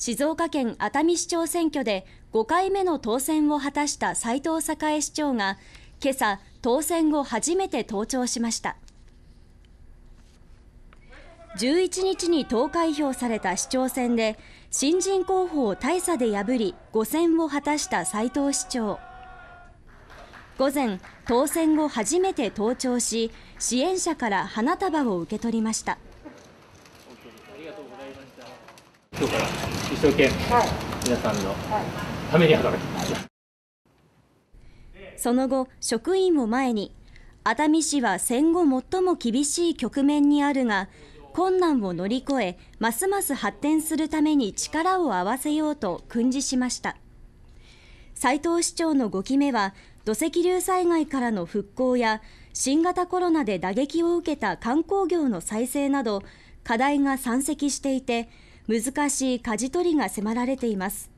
静岡県熱海市長選挙で5回目の当選を果たした斉藤栄市長が今朝当選後初めて登庁しました11日に投開票された市長選で新人候補を大差で破り5選を果たした斉藤市長午前当選後初めて登庁し支援者から花束を受け取りました今日から一生懸命、皆さんのために働きます、はいはい、その後職員を前に熱海市は戦後最も厳しい局面にあるが困難を乗り越えますます発展するために力を合わせようと訓示しました斉藤市長の5期目は土石流災害からの復興や新型コロナで打撃を受けた観光業の再生など課題が山積していて難しい舵取りが迫られています